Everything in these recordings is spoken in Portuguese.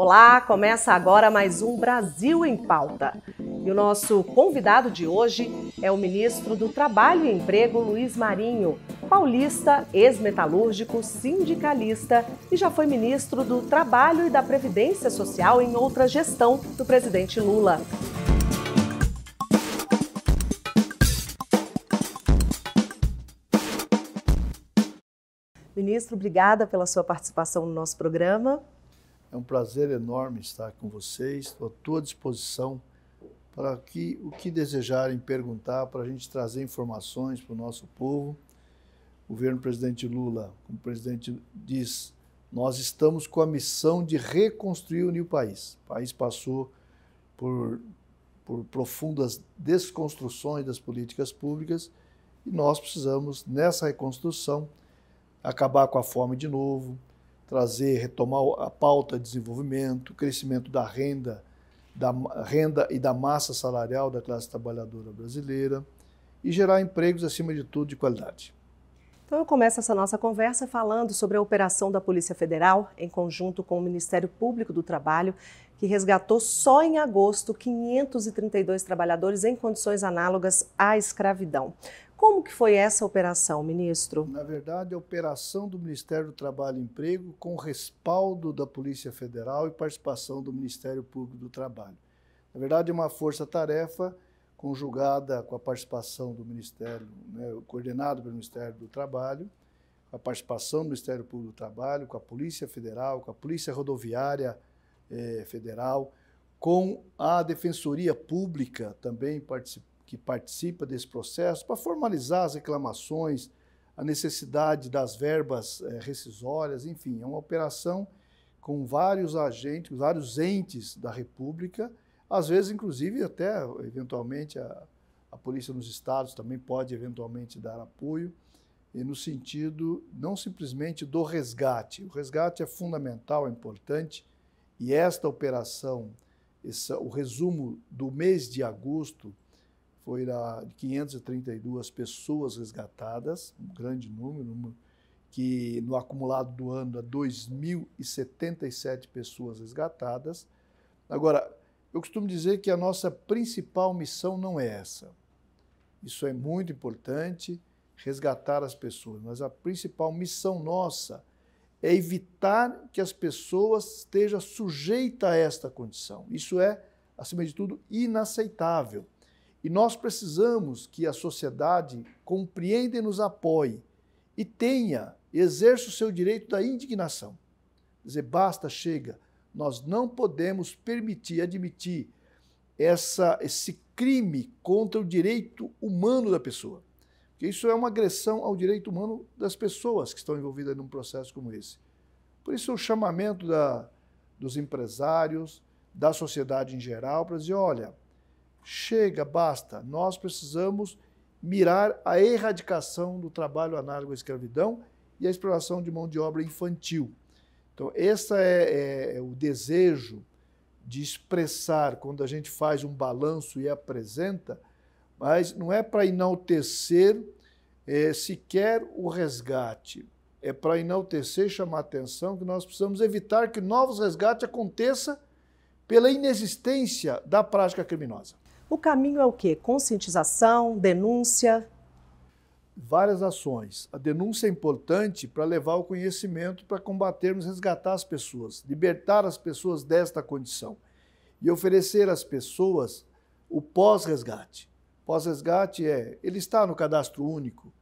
Olá, começa agora mais um Brasil em Pauta. E o nosso convidado de hoje é o ministro do Trabalho e Emprego, Luiz Marinho, paulista, ex-metalúrgico, sindicalista e já foi ministro do Trabalho e da Previdência Social em outra gestão do presidente Lula. Ministro, obrigada pela sua participação no nosso programa. É um prazer enorme estar com vocês. Estou à tua disposição para que o que desejarem perguntar, para a gente trazer informações para o nosso povo. O governo presidente Lula, como o presidente diz, nós estamos com a missão de reconstruir o país. O país passou por, por profundas desconstruções das políticas públicas e nós precisamos, nessa reconstrução, acabar com a fome de novo, trazer, retomar a pauta de desenvolvimento, crescimento da renda, da renda e da massa salarial da classe trabalhadora brasileira e gerar empregos, acima de tudo, de qualidade. Então eu começo essa nossa conversa falando sobre a operação da Polícia Federal, em conjunto com o Ministério Público do Trabalho, que resgatou só em agosto 532 trabalhadores em condições análogas à escravidão. Como que foi essa operação, ministro? Na verdade, a operação do Ministério do Trabalho e Emprego com respaldo da Polícia Federal e participação do Ministério Público do Trabalho. Na verdade, é uma força-tarefa conjugada com a participação do Ministério, né, coordenado pelo Ministério do Trabalho, com a participação do Ministério Público do Trabalho, com a Polícia Federal, com a Polícia Rodoviária eh, Federal, com a Defensoria Pública também participando que participa desse processo para formalizar as reclamações, a necessidade das verbas é, rescisórias, enfim, é uma operação com vários agentes, vários entes da República, às vezes, inclusive, até eventualmente a, a polícia nos estados também pode eventualmente dar apoio, e no sentido não simplesmente do resgate. O resgate é fundamental, é importante, e esta operação, o resumo do mês de agosto, foi da, de 532 pessoas resgatadas, um grande número, um, que no acumulado do ano há é 2.077 pessoas resgatadas. Agora, eu costumo dizer que a nossa principal missão não é essa. Isso é muito importante, resgatar as pessoas, mas a principal missão nossa é evitar que as pessoas estejam sujeitas a esta condição. Isso é, acima de tudo, inaceitável. E nós precisamos que a sociedade compreenda e nos apoie e tenha, exerça o seu direito da indignação. Dizer, basta, chega. Nós não podemos permitir, admitir essa, esse crime contra o direito humano da pessoa. Porque isso é uma agressão ao direito humano das pessoas que estão envolvidas num processo como esse. Por isso, o chamamento da, dos empresários, da sociedade em geral, para dizer: olha, Chega, basta. Nós precisamos mirar a erradicação do trabalho análogo à escravidão e a exploração de mão de obra infantil. Então, esse é, é, é o desejo de expressar quando a gente faz um balanço e apresenta, mas não é para enaltecer é, sequer o resgate. É para enaltecer e chamar atenção que nós precisamos evitar que novos resgates aconteçam pela inexistência da prática criminosa. O caminho é o quê? Conscientização, denúncia? Várias ações. A denúncia é importante para levar o conhecimento para combatermos, resgatar as pessoas, libertar as pessoas desta condição e oferecer às pessoas o pós-resgate. Pós-resgate é, ele está no cadastro único,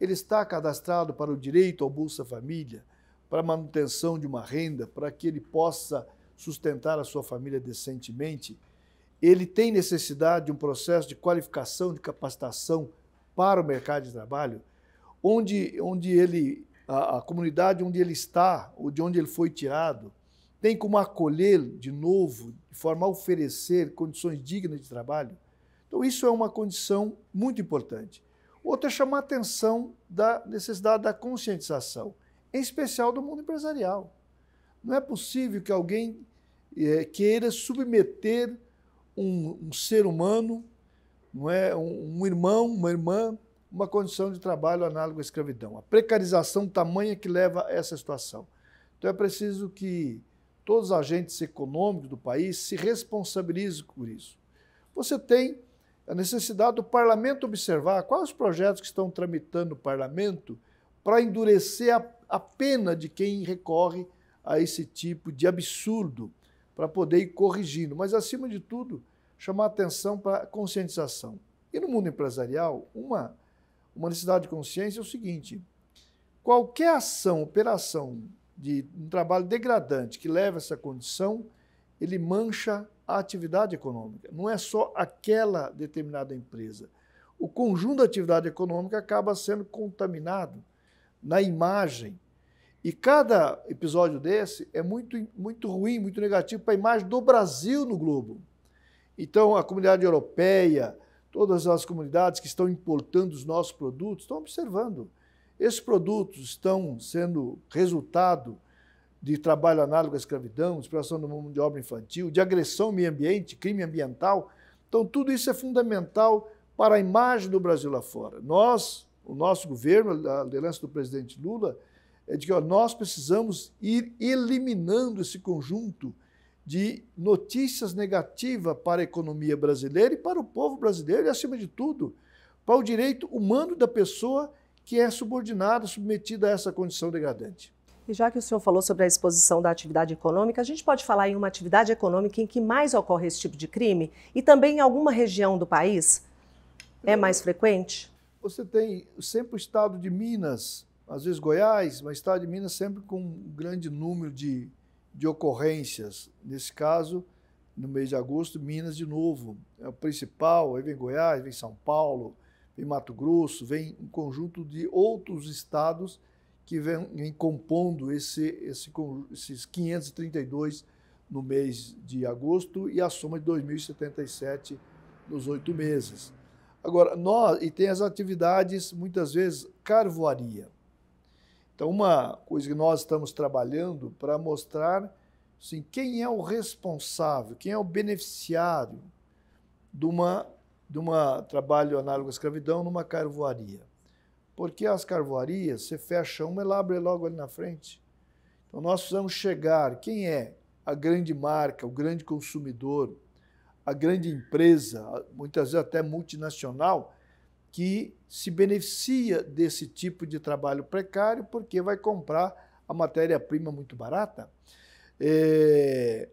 ele está cadastrado para o direito ao Bolsa Família, para a manutenção de uma renda, para que ele possa sustentar a sua família decentemente ele tem necessidade de um processo de qualificação, de capacitação para o mercado de trabalho, onde, onde ele, a, a comunidade onde ele está, ou de onde ele foi tirado, tem como acolher de novo, de forma a oferecer condições dignas de trabalho. Então, isso é uma condição muito importante. Outra é chamar a atenção da necessidade da conscientização, em especial do mundo empresarial. Não é possível que alguém eh, queira submeter um, um ser humano, não é? Um, um irmão, uma irmã, uma condição de trabalho análoga à escravidão. A precarização tamanha que leva a essa situação. Então é preciso que todos os agentes econômicos do país se responsabilizem por isso. Você tem a necessidade do parlamento observar quais os projetos que estão tramitando no parlamento para endurecer a, a pena de quem recorre a esse tipo de absurdo para poder ir corrigindo. Mas, acima de tudo, chamar atenção para a conscientização. E no mundo empresarial, uma, uma necessidade de consciência é o seguinte: qualquer ação, operação de um trabalho degradante que leva a essa condição, ele mancha a atividade econômica. Não é só aquela determinada empresa. O conjunto da atividade econômica acaba sendo contaminado na imagem e cada episódio desse é muito, muito ruim, muito negativo para a imagem do Brasil no globo. Então, a comunidade europeia, todas as comunidades que estão importando os nossos produtos, estão observando. Esses produtos estão sendo resultado de trabalho análogo à escravidão, exploração do mundo de obra infantil, de agressão ao meio ambiente, crime ambiental. Então, tudo isso é fundamental para a imagem do Brasil lá fora. Nós, o nosso governo, a liderança do presidente Lula, é de que ó, nós precisamos ir eliminando esse conjunto de notícias negativas para a economia brasileira e para o povo brasileiro, e, acima de tudo, para o direito humano da pessoa que é subordinada, submetida a essa condição degradante. E já que o senhor falou sobre a exposição da atividade econômica, a gente pode falar em uma atividade econômica em que mais ocorre esse tipo de crime e também em alguma região do país? É mais frequente? Você tem sempre o estado de Minas às vezes Goiás, mas Estado de Minas sempre com um grande número de, de ocorrências. Nesse caso, no mês de agosto, Minas de novo. É o principal, aí vem Goiás, vem São Paulo, vem Mato Grosso, vem um conjunto de outros estados que vem, vem compondo esse, esse, esses 532 no mês de agosto e a soma de 2.077 nos oito meses. Agora, nós, e tem as atividades, muitas vezes, carvoaria. Então, uma coisa que nós estamos trabalhando para mostrar assim, quem é o responsável, quem é o beneficiário de uma de uma trabalho análogo à escravidão numa carvoaria. Porque as carvoarias, você fecha uma e ela abre logo ali na frente. Então nós precisamos chegar, quem é a grande marca, o grande consumidor, a grande empresa, muitas vezes até multinacional, que se beneficia desse tipo de trabalho precário porque vai comprar a matéria-prima muito barata. É,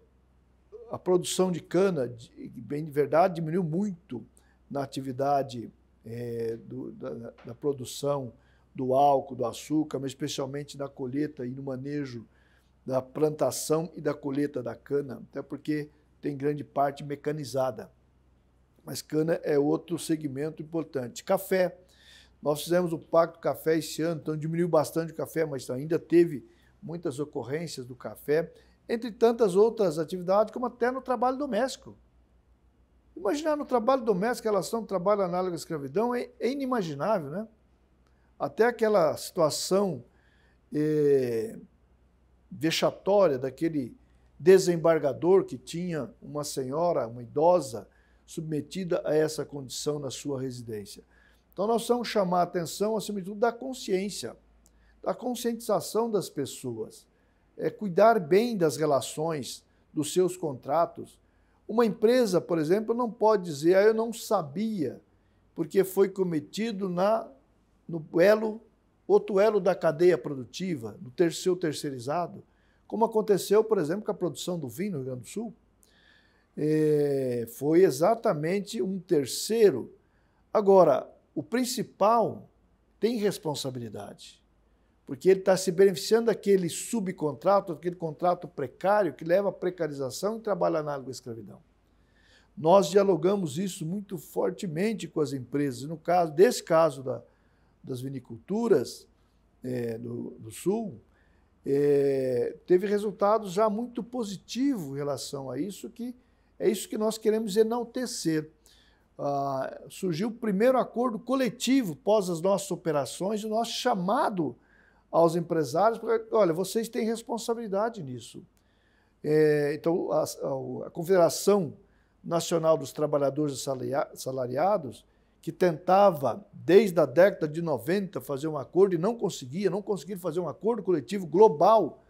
a produção de cana, bem de verdade, diminuiu muito na atividade é, do, da, da, produção do álcool, do açúcar, mas especialmente na colheita e no manejo da plantação e da colheita da cana, até porque tem grande parte mecanizada. Mas cana é outro segmento importante. Café. Nós fizemos o Pacto Café esse ano, então diminuiu bastante o café, mas ainda teve muitas ocorrências do café, entre tantas outras atividades, como até no trabalho doméstico. Imaginar no trabalho doméstico a relação do trabalho análogo à escravidão é, é, inimaginável, né? Até aquela situação eh, vexatória daquele desembargador que tinha uma senhora, uma idosa, submetida a essa condição na sua residência. Então, nós precisamos chamar a atenção, acima de tudo, da consciência, da conscientização das pessoas, é cuidar bem das relações, dos seus contratos. Uma empresa, por exemplo, não pode dizer, ah, eu não sabia, porque foi cometido na, no elo, outro elo da cadeia produtiva, no seu terceirizado, como aconteceu, por exemplo, com a produção do vinho no Rio Grande do Sul é, foi exatamente um terceiro. Agora, o principal tem responsabilidade, porque ele está se beneficiando daquele subcontrato, daquele contrato precário que leva à precarização e trabalha na à escravidão. Nós dialogamos isso muito fortemente com as empresas. No caso desse caso da, das viniculturas é, do, do, Sul, é, teve resultados já muito positivos em relação a isso, que é isso que nós queremos enaltecer. Ah, surgiu o primeiro acordo coletivo pós as nossas operações, o nosso chamado aos empresários, porque, olha, vocês têm responsabilidade nisso. É, então, a, a, a Confederação Nacional dos Trabalhadores Salariados, que tentava, desde a década de 90, fazer um acordo e não conseguia, não conseguia fazer um acordo coletivo global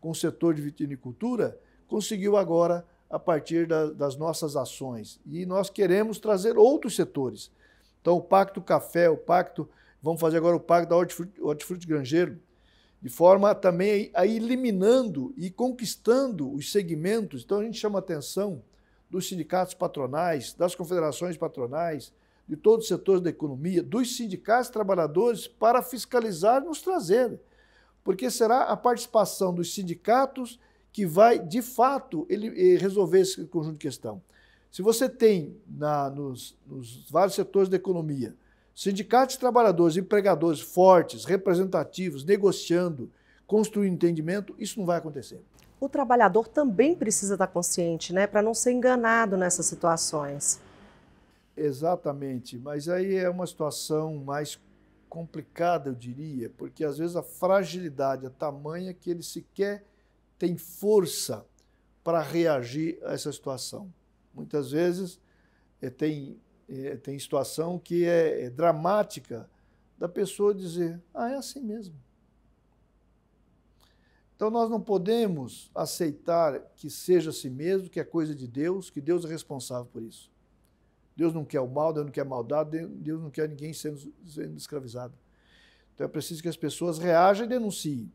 com o setor de vitinicultura, conseguiu agora a partir da, das nossas ações. E nós queremos trazer outros setores. Então, o Pacto Café, o Pacto, vamos fazer agora o Pacto da Hortifruti, Hortifruti Grangeiro, de forma também a, ir eliminando e conquistando os segmentos. Então, a gente chama a atenção dos sindicatos patronais, das confederações patronais, de todos os setores da economia, dos sindicatos trabalhadores, para fiscalizar e nos trazer. Porque será a participação dos sindicatos que vai, de fato, ele, eh, resolver esse conjunto de questão. Se você tem na, nos, nos vários setores da economia sindicatos de trabalhadores, empregadores fortes, representativos, negociando, construindo entendimento, isso não vai acontecer. O trabalhador também precisa estar consciente, né, para não ser enganado nessas situações. Exatamente, mas aí é uma situação mais complicada, eu diria, porque às vezes a fragilidade é tamanha que ele sequer tem força para reagir a essa situação. Muitas vezes é, tem, é, tem situação que é, é dramática da pessoa dizer: ah, é assim mesmo. Então nós não podemos aceitar que seja assim mesmo, que é coisa de Deus, que Deus é responsável por isso. Deus não quer o mal, Deus não quer a maldade, Deus não quer ninguém sendo, sendo escravizado. Então é preciso que as pessoas reajam e denunciem.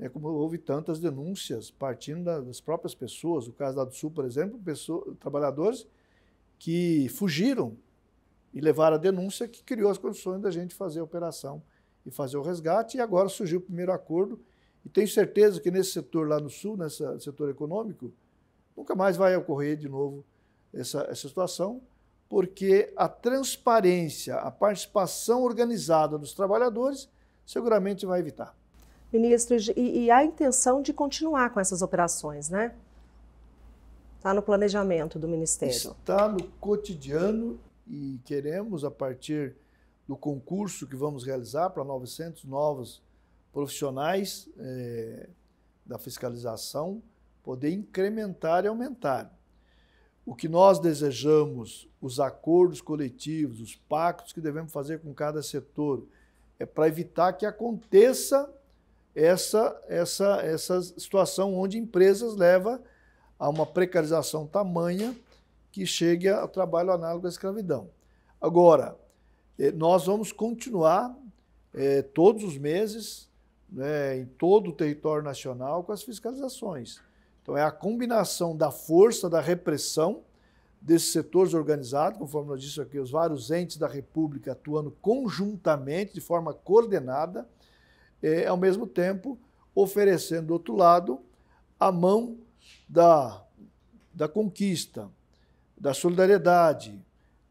É como houve tantas denúncias partindo das próprias pessoas, o caso da do Sul, por exemplo, pessoas, trabalhadores que fugiram e levaram a denúncia que criou as condições da gente fazer a operação e fazer o resgate, e agora surgiu o primeiro acordo, e tenho certeza que nesse setor lá no Sul, nesse setor econômico, nunca mais vai ocorrer de novo essa, essa situação, porque a transparência, a participação organizada dos trabalhadores, seguramente vai evitar. Ministro, e, e a intenção de continuar com essas operações, né? Está no planejamento do Ministério. Está no cotidiano e queremos, a partir do concurso que vamos realizar para 900 novos profissionais é, da fiscalização, poder incrementar e aumentar. O que nós desejamos, os acordos coletivos, os pactos que devemos fazer com cada setor, é para evitar que aconteça essa, essa, essa situação onde empresas leva a uma precarização tamanha que chega ao trabalho análogo à escravidão. Agora, eh, nós vamos continuar é, todos os meses, né, em todo o território nacional, com as fiscalizações. Então, é a combinação da força da repressão desses setores organizados, conforme nós disse aqui, os vários entes da República atuando conjuntamente, de forma coordenada, e, é, ao mesmo tempo, oferecendo do outro lado a mão da, da conquista, da solidariedade,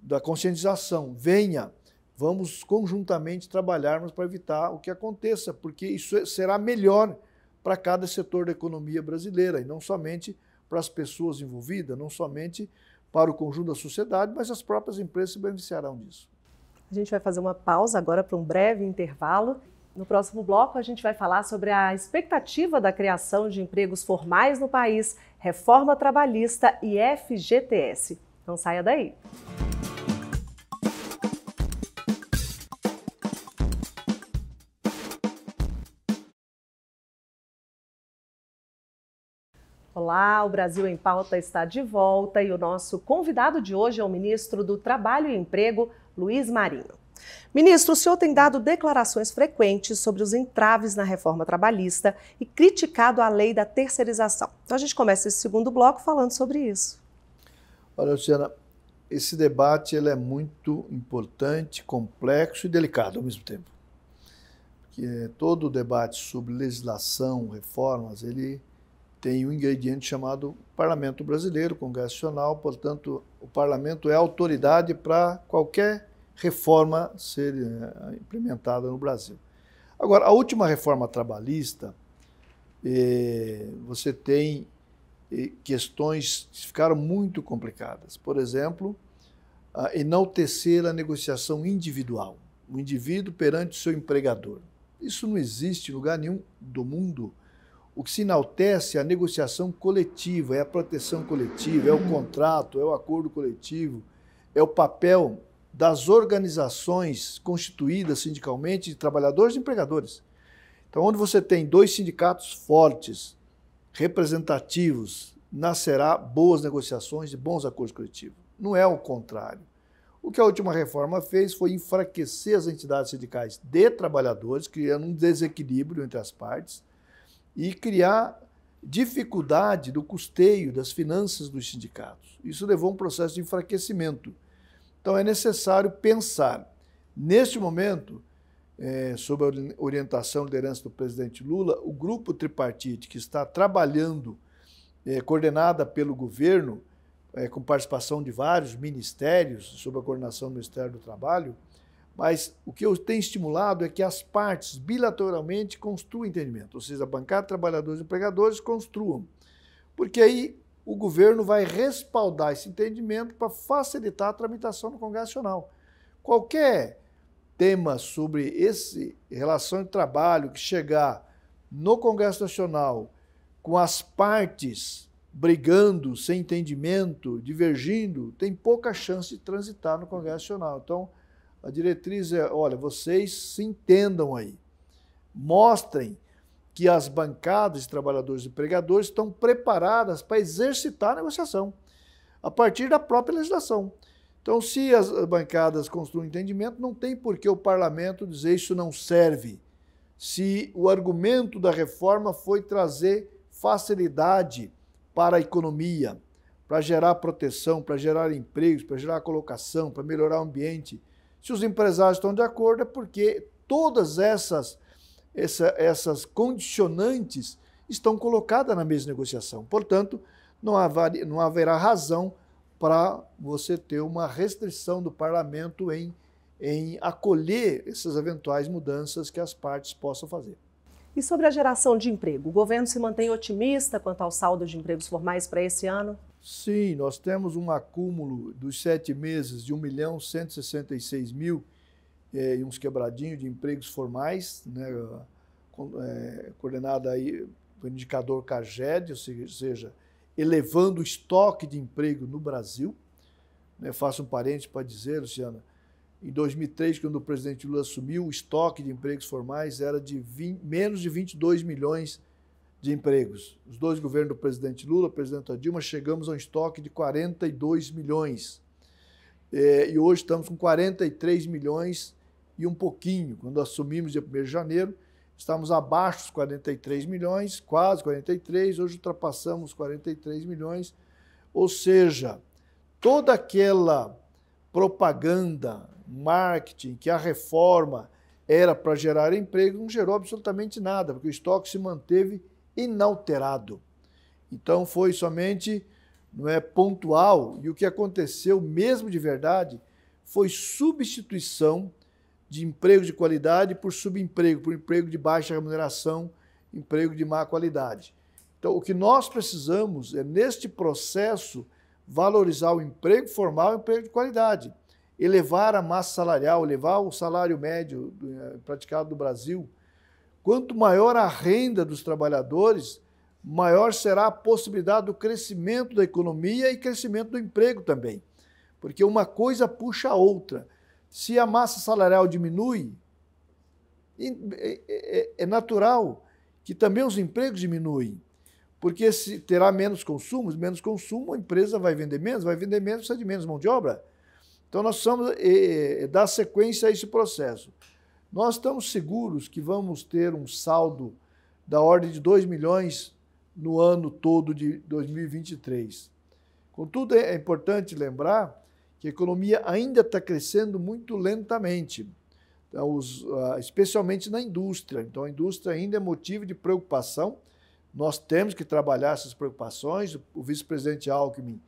da conscientização. Venha, vamos conjuntamente trabalharmos para evitar o que aconteça, porque isso é, será melhor para cada setor da economia brasileira e não somente para as pessoas envolvidas, não somente para o conjunto da sociedade, mas as próprias empresas se beneficiarão disso. A gente vai fazer uma pausa agora para um breve intervalo no próximo bloco, a gente vai falar sobre a expectativa da criação de empregos formais no país, reforma trabalhista e FGTS. Não saia daí. Olá, o Brasil em Pauta está de volta e o nosso convidado de hoje é o ministro do Trabalho e Emprego, Luiz Marinho. Ministro, o senhor tem dado declarações frequentes sobre os entraves na reforma trabalhista e criticado a lei da terceirização. Então a gente começa esse segundo bloco falando sobre isso. Olha, Luciana, esse debate ele é muito importante, complexo e delicado ao mesmo tempo. Porque todo o debate sobre legislação, reformas, ele tem um ingrediente chamado Parlamento Brasileiro, Congressional, portanto, o parlamento é autoridade para qualquer reforma ser eh, implementada no Brasil. Agora, a última reforma trabalhista, eh, você tem eh, questões que ficaram muito complicadas. Por exemplo, enaltecer a negociação individual, o indivíduo perante o seu empregador. Isso não existe em lugar nenhum do mundo. O que se enaltece é a negociação coletiva, é a proteção coletiva, é o contrato, é o acordo coletivo, é o papel das organizações constituídas sindicalmente de trabalhadores e empregadores. Então, onde você tem dois sindicatos fortes, representativos, nascerá boas negociações e bons acordos coletivos. Não é o contrário. O que a última reforma fez foi enfraquecer as entidades sindicais de trabalhadores, criando um desequilíbrio entre as partes e criar dificuldade do custeio das finanças dos sindicatos. Isso levou a um processo de enfraquecimento então é necessário pensar, neste momento, é, sob a orientação e liderança do presidente Lula, o grupo tripartite que está trabalhando, é, coordenada pelo governo, é, com participação de vários ministérios, sob a coordenação do Ministério do Trabalho, mas o que eu tenho estimulado é que as partes bilateralmente construam entendimento, ou seja, a bancada, trabalhadores e empregadores construam. Porque aí o governo vai respaldar esse entendimento para facilitar a tramitação no Congresso Nacional. Qualquer tema sobre esse relação de trabalho que chegar no Congresso Nacional com as partes brigando, sem entendimento, divergindo, tem pouca chance de transitar no Congresso Nacional. Então, a diretriz é, olha, vocês se entendam aí. Mostrem que as bancadas de trabalhadores e empregadores estão preparadas para exercitar a negociação, a partir da própria legislação. Então, se as bancadas construem entendimento, não tem por que o parlamento dizer isso não serve. Se o argumento da reforma foi trazer facilidade para a economia, para gerar proteção, para gerar empregos, para gerar colocação, para melhorar o ambiente. Se os empresários estão de acordo, é porque todas essas essa, essas condicionantes estão colocadas na mesa de negociação. Portanto, não, não haverá razão para você ter uma restrição do parlamento em, em acolher essas eventuais mudanças que as partes possam fazer. E sobre a geração de emprego, o governo se mantém otimista quanto ao saldo de empregos formais para esse ano? Sim, nós temos um acúmulo dos sete meses de 1 milhão 166 mil é, e uns quebradinhos de empregos formais, né, é, coordenada aí pelo indicador CAGED, ou seja, elevando o estoque de emprego no Brasil. Né, faço um parente para dizer, Luciana, em 2003, quando o presidente Lula assumiu, o estoque de empregos formais era de 20, menos de 22 milhões de empregos. Os dois governos do presidente Lula, presidente Dilma, chegamos a um estoque de 42 milhões. É, e hoje estamos com 43 milhões e um pouquinho. Quando assumimos dia 1 de janeiro, estávamos abaixo dos 43 milhões, quase 43, hoje ultrapassamos 43 milhões. Ou seja, toda aquela propaganda, marketing, que a reforma era para gerar emprego, não gerou absolutamente nada, porque o estoque se manteve inalterado. Então foi somente não é pontual e o que aconteceu mesmo de verdade foi substituição de emprego de qualidade por subemprego, por emprego de baixa remuneração, emprego de má qualidade. Então, o que nós precisamos é, neste processo, valorizar o emprego formal e o emprego de qualidade, elevar a massa salarial, elevar o salário médio eh, praticado no Brasil. Quanto maior a renda dos trabalhadores, maior será a possibilidade do crescimento da economia e crescimento do emprego também. Porque uma coisa puxa a outra. Se a massa salarial diminui, é, é, é natural que também os empregos diminuem. Porque se terá menos consumos, menos consumo, a empresa vai vender menos, vai vender menos, precisa de menos mão de obra. Então nós precisamos é, dar sequência a esse processo. Nós estamos seguros que vamos ter um saldo da ordem de 2 milhões no ano todo de 2023. Contudo, é importante lembrar que a economia ainda está crescendo muito lentamente, então, os, ah, especialmente na indústria. Então, a indústria ainda é motivo de preocupação. Nós temos que trabalhar essas preocupações. O vice-presidente Alckmin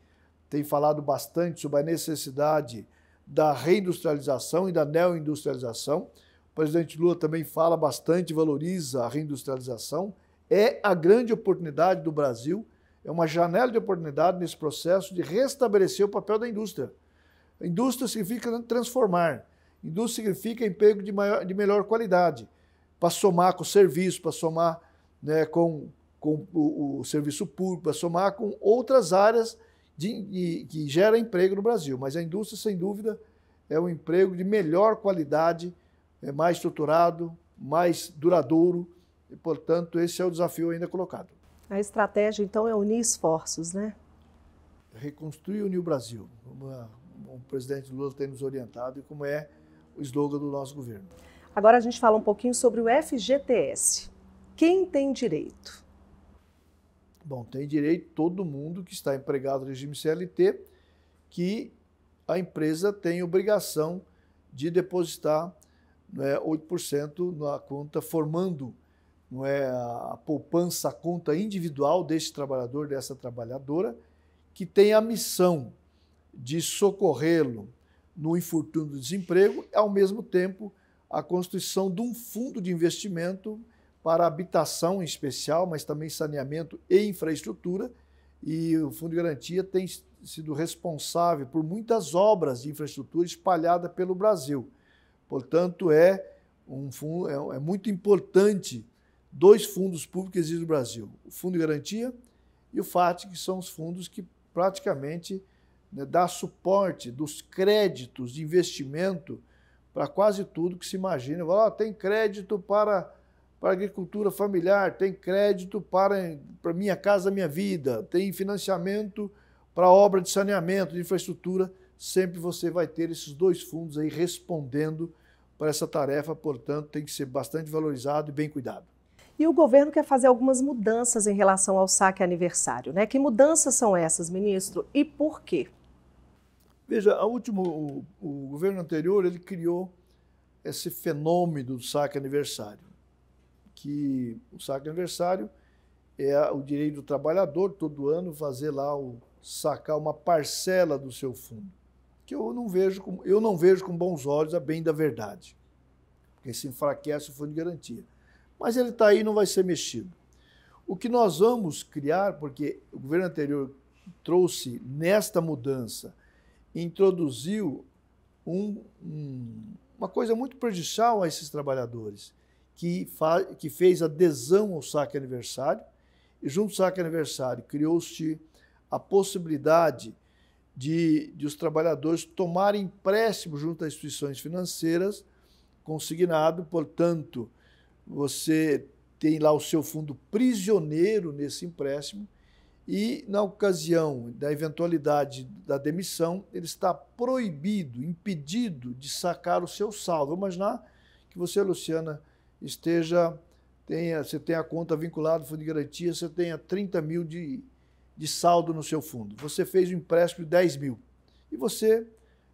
tem falado bastante sobre a necessidade da reindustrialização e da neoindustrialização. O presidente Lula também fala bastante, valoriza a reindustrialização. É a grande oportunidade do Brasil, é uma janela de oportunidade nesse processo de restabelecer o papel da indústria. Indústria significa transformar. Indústria significa emprego de, maior, de melhor qualidade, para somar com o serviço, para somar né, com, com o, o serviço público, para somar com outras áreas de, de, que gera emprego no Brasil. Mas a indústria, sem dúvida, é um emprego de melhor qualidade, é mais estruturado, mais duradouro, e, portanto, esse é o desafio ainda colocado. A estratégia, então, é unir esforços, né? Reconstruir e unir o Brasil. Vamos lá o presidente Lula tem nos orientado e como é o slogan do nosso governo. Agora a gente fala um pouquinho sobre o FGTS. Quem tem direito? Bom, tem direito todo mundo que está empregado no regime CLT, que a empresa tem obrigação de depositar não é, 8% na conta, formando não é, a poupança, a conta individual deste trabalhador, dessa trabalhadora, que tem a missão de socorrê-lo no infortúnio do desemprego, ao mesmo tempo, a constituição de um fundo de investimento para habitação em especial, mas também saneamento e infraestrutura. E o Fundo de Garantia tem sido responsável por muitas obras de infraestrutura espalhada pelo Brasil. Portanto, é, um fundo, é, é muito importante dois fundos públicos que existem no Brasil: o Fundo de Garantia e o FAT, que são os fundos que praticamente né, dar suporte dos créditos de investimento para quase tudo que se imagina. Oh, tem crédito para, para agricultura familiar, tem crédito para, para Minha Casa Minha Vida, tem financiamento para obra de saneamento, de infraestrutura. Sempre você vai ter esses dois fundos aí respondendo para essa tarefa, portanto, tem que ser bastante valorizado e bem cuidado. E o governo quer fazer algumas mudanças em relação ao saque aniversário, né? Que mudanças são essas, ministro, e por quê? Veja, a último, o, o, governo anterior ele criou esse fenômeno do saque aniversário, que o saque aniversário é o direito do trabalhador todo ano fazer lá o sacar uma parcela do seu fundo, que eu não vejo com, eu não vejo com bons olhos a bem da verdade, porque se enfraquece o fundo de garantia. Mas ele está aí, não vai ser mexido. O que nós vamos criar, porque o governo anterior trouxe nesta mudança introduziu um, um, uma coisa muito prejudicial a esses trabalhadores, que, que fez adesão ao saque aniversário, e junto ao saque aniversário criou-se a possibilidade de, de os trabalhadores tomarem empréstimo junto às instituições financeiras consignado, portanto, você tem lá o seu fundo prisioneiro nesse empréstimo e, na ocasião da eventualidade da demissão, ele está proibido, impedido de sacar o seu saldo. Vamos imaginar que você, Luciana, esteja, tenha, você tenha a conta vinculada ao fundo de garantia, você tenha 30 mil de, de saldo no seu fundo. Você fez um empréstimo de 10 mil e você,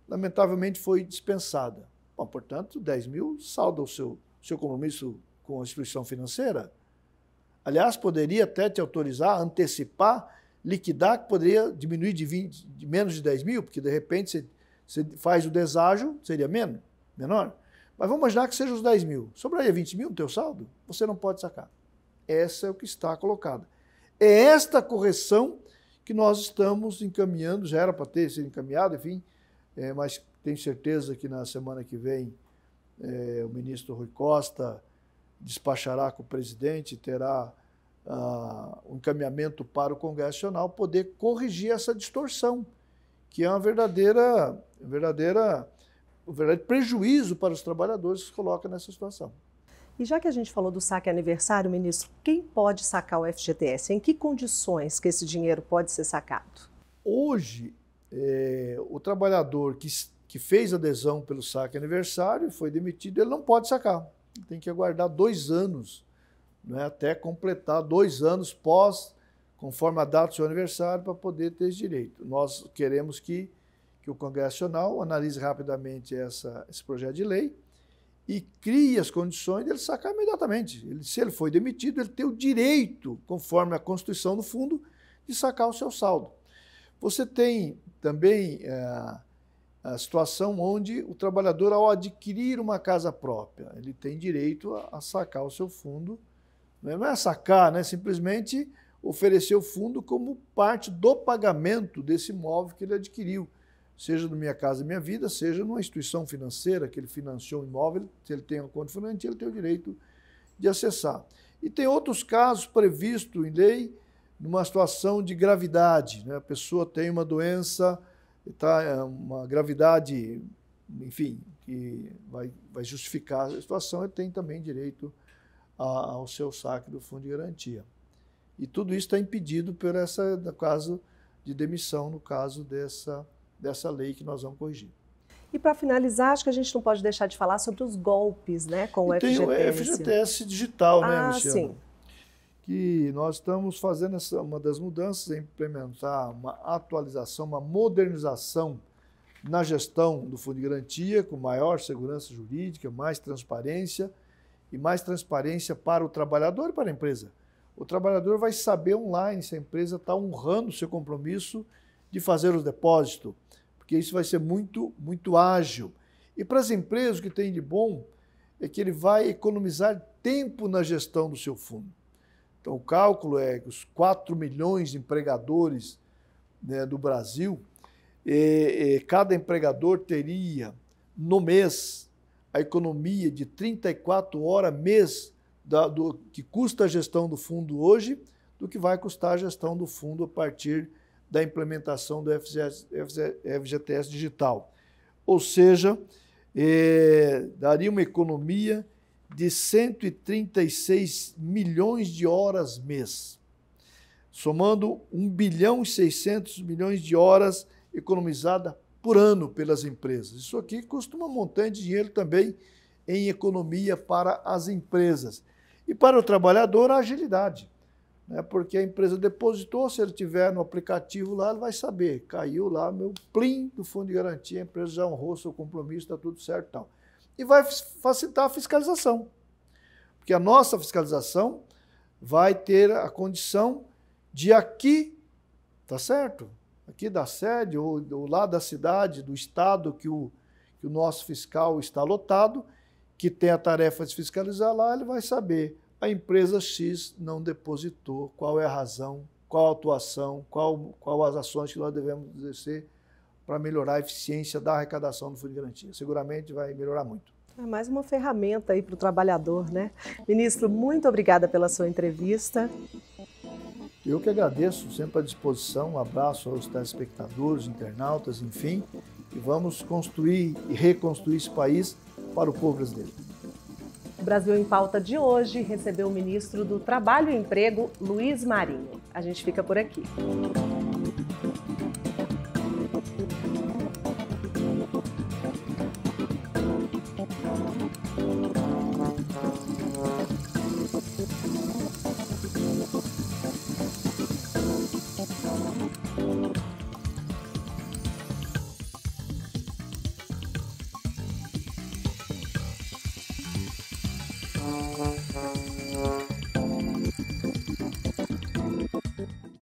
lamentavelmente, foi dispensada. Bom, portanto, 10 mil salda o seu, seu compromisso com a instituição financeira. Aliás, poderia até te autorizar, antecipar, liquidar, que poderia diminuir de, 20, de menos de 10 mil, porque de repente você, você faz o deságio, seria menos, menor. Mas vamos imaginar que seja os 10 mil. Sobraria 20 mil no teu saldo? Você não pode sacar. Essa é o que está colocada. É esta correção que nós estamos encaminhando, já era para ter sido encaminhado, enfim, é, mas tenho certeza que na semana que vem é, o ministro Rui Costa despachará com o presidente, terá uh, um encaminhamento para o Congressional, poder corrigir essa distorção, que é uma verdadeira, verdadeira, um verdadeiro prejuízo para os trabalhadores que se coloca nessa situação. E já que a gente falou do saque aniversário, ministro, quem pode sacar o FGTS? Em que condições que esse dinheiro pode ser sacado? Hoje, é, o trabalhador que, que fez adesão pelo saque aniversário foi demitido, ele não pode sacar tem que aguardar dois anos, né, até completar dois anos pós, conforme a data do seu aniversário, para poder ter esse direito. Nós queremos que, que o Congressional analise rapidamente essa, esse projeto de lei e crie as condições dele sacar imediatamente. Ele, se ele foi demitido, ele tem o direito, conforme a Constituição do fundo, de sacar o seu saldo. Você tem também. Eh, a situação onde o trabalhador, ao adquirir uma casa própria, ele tem direito a, a sacar o seu fundo. Né? Não é sacar, né? simplesmente oferecer o fundo como parte do pagamento desse imóvel que ele adquiriu, seja no Minha Casa Minha Vida, seja numa instituição financeira que ele financiou o imóvel, se ele tem uma conta financeira, ele tem o direito de acessar. E tem outros casos previstos em lei, numa situação de gravidade, né? a pessoa tem uma doença tá é uma gravidade, enfim, que vai, vai justificar a situação, ele tem também direito a, ao seu saque do fundo de garantia. E tudo isso está impedido por essa da caso de demissão, no caso dessa, dessa lei que nós vamos corrigir. E para finalizar, acho que a gente não pode deixar de falar sobre os golpes né, com o FGTS. Tem o FGTS digital, né, ah, Sim que nós estamos fazendo essa, uma das mudanças é implementar uma atualização, uma modernização na gestão do Fundo de Garantia, com maior segurança jurídica, mais transparência e mais transparência para o trabalhador e para a empresa. O trabalhador vai saber online se a empresa está honrando o seu compromisso de fazer o depósito, porque isso vai ser muito, muito ágil. E para as empresas, o que tem de bom é que ele vai economizar tempo na gestão do seu fundo. Então, o cálculo é que os 4 milhões de empregadores né, do Brasil, e, é, e é, cada empregador teria no mês a economia de 34 horas mês da, do, que custa a gestão do fundo hoje, do que vai custar a gestão do fundo a partir da implementação do FGTS, FGTS digital. Ou seja, é, daria uma economia de 136 milhões de horas mês, somando 1 bilhão e 600 milhões de horas economizada por ano pelas empresas. Isso aqui custa uma montanha de dinheiro também em economia para as empresas. E para o trabalhador, a agilidade. Né? Porque a empresa depositou, se ele tiver no aplicativo lá, ele vai saber. Caiu lá meu plim do fundo de garantia, a empresa já honrou seu compromisso, está tudo certo. tal e vai facilitar a fiscalização. Porque a nossa fiscalização vai ter a condição de aqui, tá certo? Aqui da sede ou, ou lá da cidade, do estado que o, que o nosso fiscal está lotado, que tem a tarefa de fiscalizar lá, ele vai saber a empresa X não depositou, qual é a razão, qual a atuação, qual, qual as ações que nós devemos exercer para melhorar a eficiência da arrecadação do Fundo de Garantia. Seguramente vai melhorar muito. É mais uma ferramenta aí para o trabalhador, né? Ministro, muito obrigada pela sua entrevista. Eu que agradeço, sempre à disposição. Um abraço aos telespectadores, internautas, enfim. E vamos construir e reconstruir esse país para o povo brasileiro. O Brasil em Pauta de hoje recebeu o ministro do Trabalho e Emprego, Luiz Marinho. A gente fica por aqui.